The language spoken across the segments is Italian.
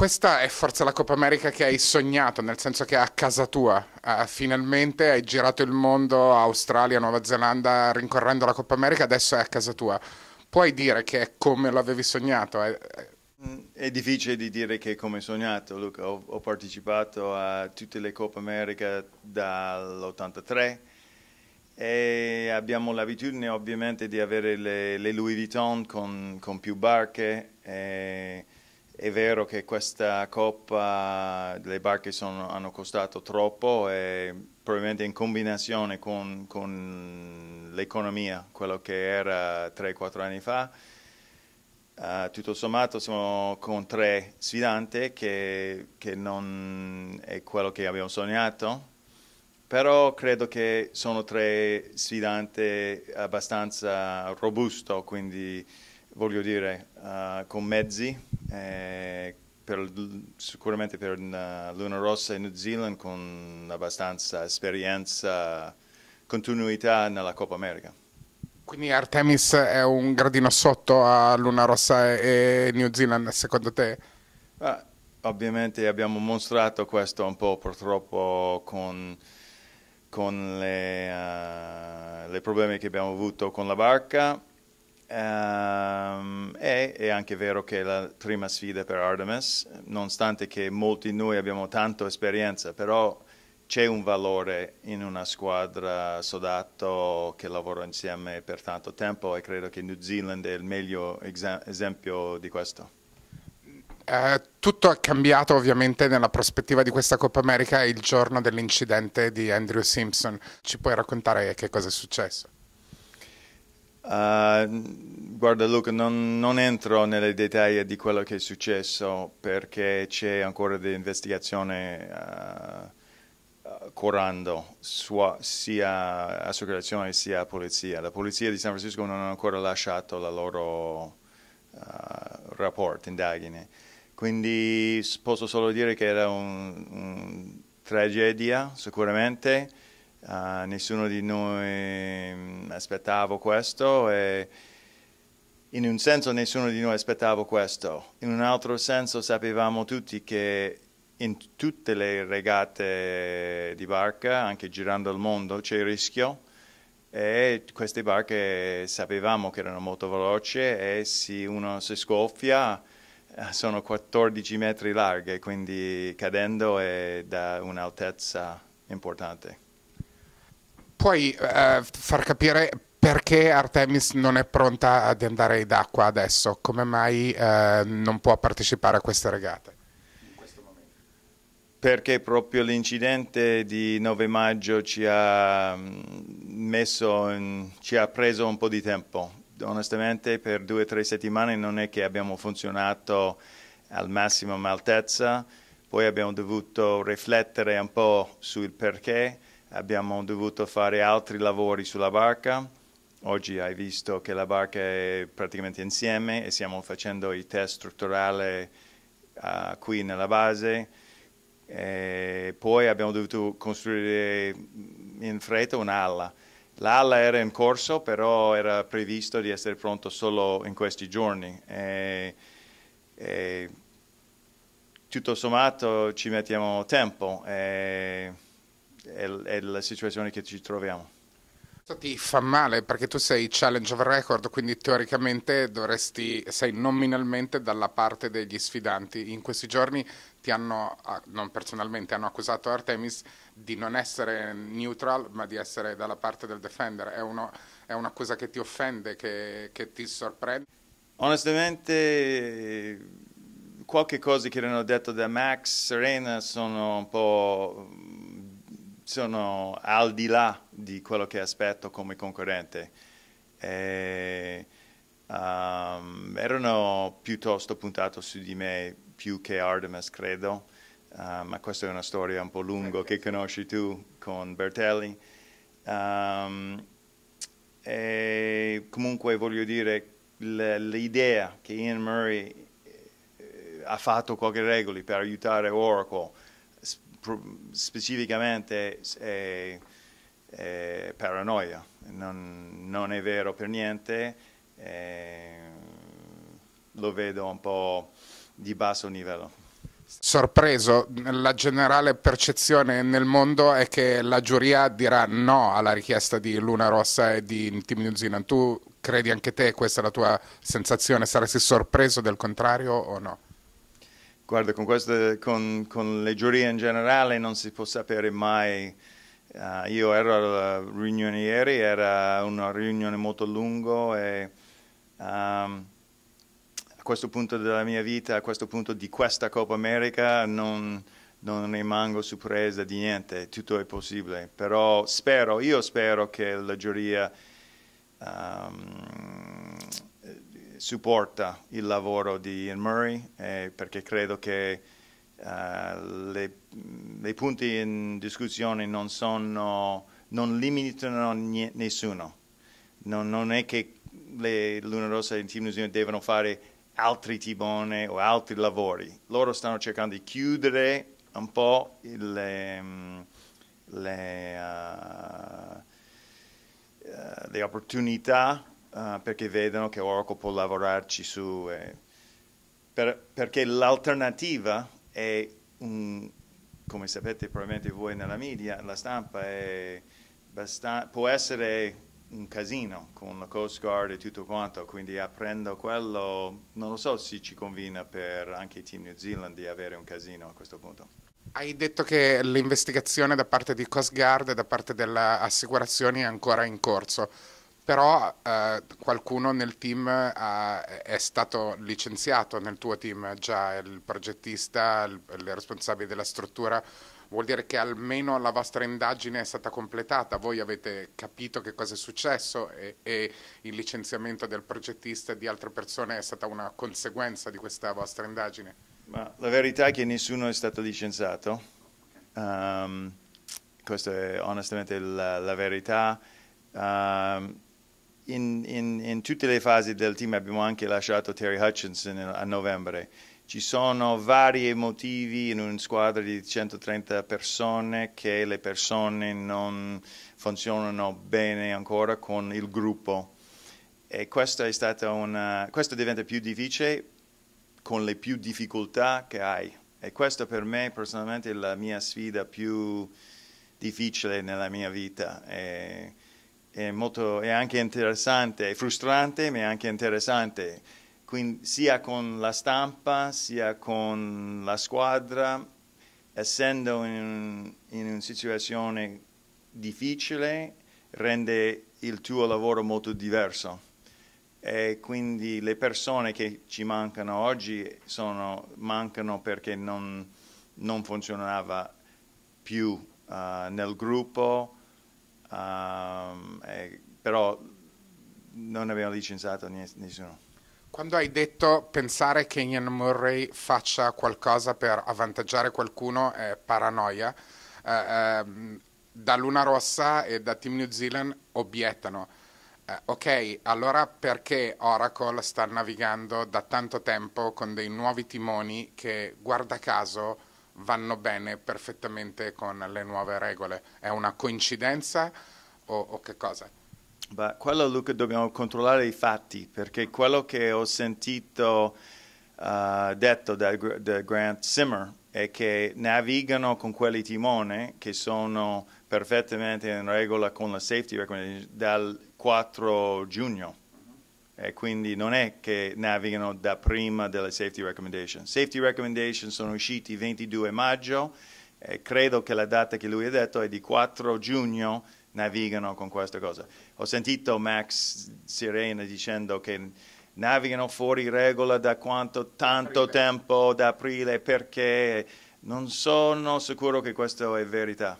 questa è forse la Coppa America che hai sognato, nel senso che è a casa tua. Uh, finalmente hai girato il mondo, Australia, Nuova Zelanda, rincorrendo la Coppa America, adesso è a casa tua. Puoi dire che è come l'avevi sognato? È, è difficile di dire che è come sognato, Luca. Ho, ho partecipato a tutte le Coppa America dall'83 e abbiamo l'abitudine ovviamente di avere le, le Louis Vuitton con, con più barche. E è vero che questa coppa le barche sono, hanno costato troppo e probabilmente in combinazione con, con l'economia, quello che era 3-4 anni fa, Uh, tutto sommato siamo con tre sfidanti che, che, non è quello che abbiamo sognato, però credo che sono tre sfidanti abbastanza robusto, quindi voglio dire, uh, con mezzi, eh, per, sicuramente per eh, Luna Rossa e New Zealand con abbastanza esperienza, continuità nella Coppa America. Quindi Artemis è un gradino sotto a Luna Rossa e New Zealand, secondo te? Ah, ovviamente abbiamo mostrato questo un po' purtroppo con, con le, uh, le problemi che abbiamo avuto con la barca Um, ehm, e è anche vero che la prima sfida per Artemis, nonostante che molti di noi abbiamo tanta esperienza, però c'è un valore in una squadra sodato che lavora insieme per tanto tempo e credo che New Zealand è il meglio esempio di questo. Eh, tutto è cambiato ovviamente nella prospettiva di questa Coppa America il giorno dell'incidente di Andrew Simpson. Ci puoi raccontare che cosa è successo? Uh, guarda Luca, non, non, entro nei dettagli di quello che è successo perché c'è ancora un'investigazione uh, ah, correndo sua, sia assicurazione sia polizia. La polizia di San Francisco non ha ancora lasciato la loro uh, ah, rapporto, indagine. Quindi posso solo dire che era una un tragedia sicuramente Uh, nessuno di noi mm, aspettava questo e in un senso nessuno di noi aspettava questo, in un altro senso sapevamo tutti che in tutte le regate di barca, anche girando il mondo, c'è il rischio e queste barche sapevamo che erano molto veloci e se uno si scoffia eh, sono 14 metri larghe, quindi cadendo è da un'altezza importante puoi eh, far capire perché Artemis non è pronta ad andare in acqua adesso? Come mai eh, non può partecipare a queste regate? Perché proprio l'incidente di 9 maggio ci ha, mm, in, ci ha preso un po' di tempo. Onestamente per due o tre settimane non è che abbiamo funzionato al massimo altezza, poi abbiamo dovuto riflettere un po' sul perché abbiamo dovuto fare altri lavori sulla barca. Oggi hai visto che la barca è praticamente insieme e stiamo facendo i test strutturali uh, eh, qui nella base. E poi abbiamo dovuto costruire in fretta un'ala. L'ala era in corso, però era previsto di essere pronto solo in questi giorni. E, e tutto sommato ci mettiamo tempo è, è la situazione che ci troviamo. Ti fa male perché tu sei challenge of record, quindi teoricamente dovresti, sei nominalmente dalla parte degli sfidanti. In questi giorni ti hanno, ah, non personalmente, hanno accusato Artemis di non essere neutral, ma di essere dalla parte del defender. È, un'accusa che ti offende, che, che ti sorprende? Onestamente, qualche cosa che erano detto da Max Serena sono un po' sono al di là di quello che aspetto come concorrente. E, um, erano piuttosto puntato su di me più che Artemis, credo, uh, ma questa è una storia un po' lunga certo. che conosci tu con Bertelli. Um, e comunque voglio dire, l'idea che Ian Murray eh, ha fatto qualche regoli per aiutare Oracle specificamente è, è paranoia, non, non, è vero per niente, eh, lo vedo un po' di basso livello. Sorpreso, la generale percezione nel mondo è che la giuria dirà no alla richiesta di Luna Rossa e di Tim Newzinan. Tu credi anche te, questa è la tua sensazione, saresti sorpreso del contrario o no? Guarda, con, queste, con, con, le giurie in generale non si può sapere mai. Uh, io ero alla riunione ieri, era una riunione molto lunga e um, a questo punto della mia vita, a questo punto di questa Coppa America, non, non rimango sorpresa di niente, tutto è possibile. Però spero, io spero che la giuria... Um, supporta il lavoro di Ian Murray eh, perché credo che eh, i punti in discussione non, sono, non limitano nessuno. Non, non, è che le Luna Rossa e il Team New Zealand devono fare altri tibone o altri lavori. Loro stanno cercando di chiudere un po' ehm, le, le, uh, eh, le opportunità uh, perché vedono che Oracle può lavorarci su, eh, per, perché l'alternativa è, un, come sapete probabilmente voi nella media, la stampa può essere un casino con la Coast Guard e tutto quanto, quindi aprendo quello, non lo so se ci conviene per anche i team New Zealand di avere un casino a questo punto. Hai detto che l'investigazione da parte di Coast Guard e da parte delle assicurazioni è ancora in corso però eh, qualcuno nel team ha, eh, è stato licenziato nel tuo team già, il progettista, il, il responsabile della struttura, vuol dire che almeno la vostra indagine è stata completata, voi avete capito che cosa è successo e, e il licenziamento del progettista e di altre persone è stata una conseguenza di questa vostra indagine? Ma la verità è che nessuno è stato licenziato, um, ehm, questa è onestamente la, la verità. Um, in, in, in, tutte le fasi del team abbiamo anche lasciato Terry Hutchinson a novembre. Ci sono vari motivi in una squadra di 130 persone che le persone non funzionano bene ancora con il gruppo. E questo, una, questo diventa più difficile con le più difficoltà che hai. E questa per me personalmente è la mia sfida più difficile nella mia vita. E è, molto, è anche interessante, è frustrante ma è anche interessante, Quindi, sia con la stampa sia con la squadra, essendo in, in una situazione difficile rende il tuo lavoro molto diverso e quindi le persone che ci mancano oggi sono, mancano perché non, non funzionava più uh, nel gruppo, um, eh, però non abbiamo licenziato nessuno. Quando hai detto pensare che Ian Murray faccia qualcosa per avvantaggiare qualcuno è paranoia, eh, eh, da Luna Rossa e da Team New Zealand obiettano. Eh, ok, allora perché Oracle sta navigando da tanto tempo con dei nuovi timoni che, guarda caso, vanno bene perfettamente con le nuove regole. È una coincidenza o, o che cosa? Beh, quello Luca dobbiamo controllare i fatti perché quello che ho sentito uh, detto da, da Grant Zimmer è che navigano con quelli timone che sono perfettamente in regola con la safety recommendation dal 4 giugno e quindi non è che navigano da prima delle safety recommendation. Safety recommendation sono usciti 22 maggio, e credo che la data che lui ha detto è di 4 giugno, navigano con questa cosa. Ho sentito Max Sirena dicendo che navigano fuori regola da quanto tanto aprile. tempo, da aprile, perché non sono sicuro che questo è verità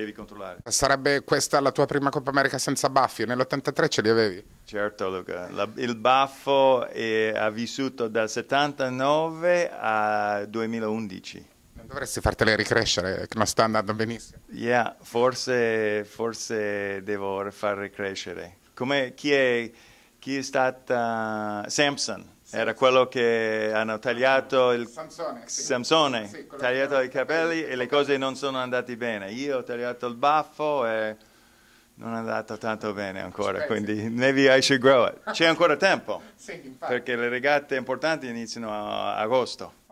devi controllare. Sarebbe questa la tua prima Coppa America senza baffi? Nell'83 ce li avevi? Certo Luca, la, il baffo eh, ha vissuto dal 79 al 2011. Dovresti fartele ricrescere, eh, che non sta andando benissimo. Yeah, forse, forse devo far ricrescere. Come chi è, chi è stata Samson? Era quello che hanno tagliato il Samsone, sì. Samsone sì, tagliato i capelli e le cose non sono andate bene. Io ho tagliato il baffo e non è andato tanto bene ancora, quindi maybe I should grow it. C'è ancora tempo, sì, perché le regate importanti iniziano a agosto.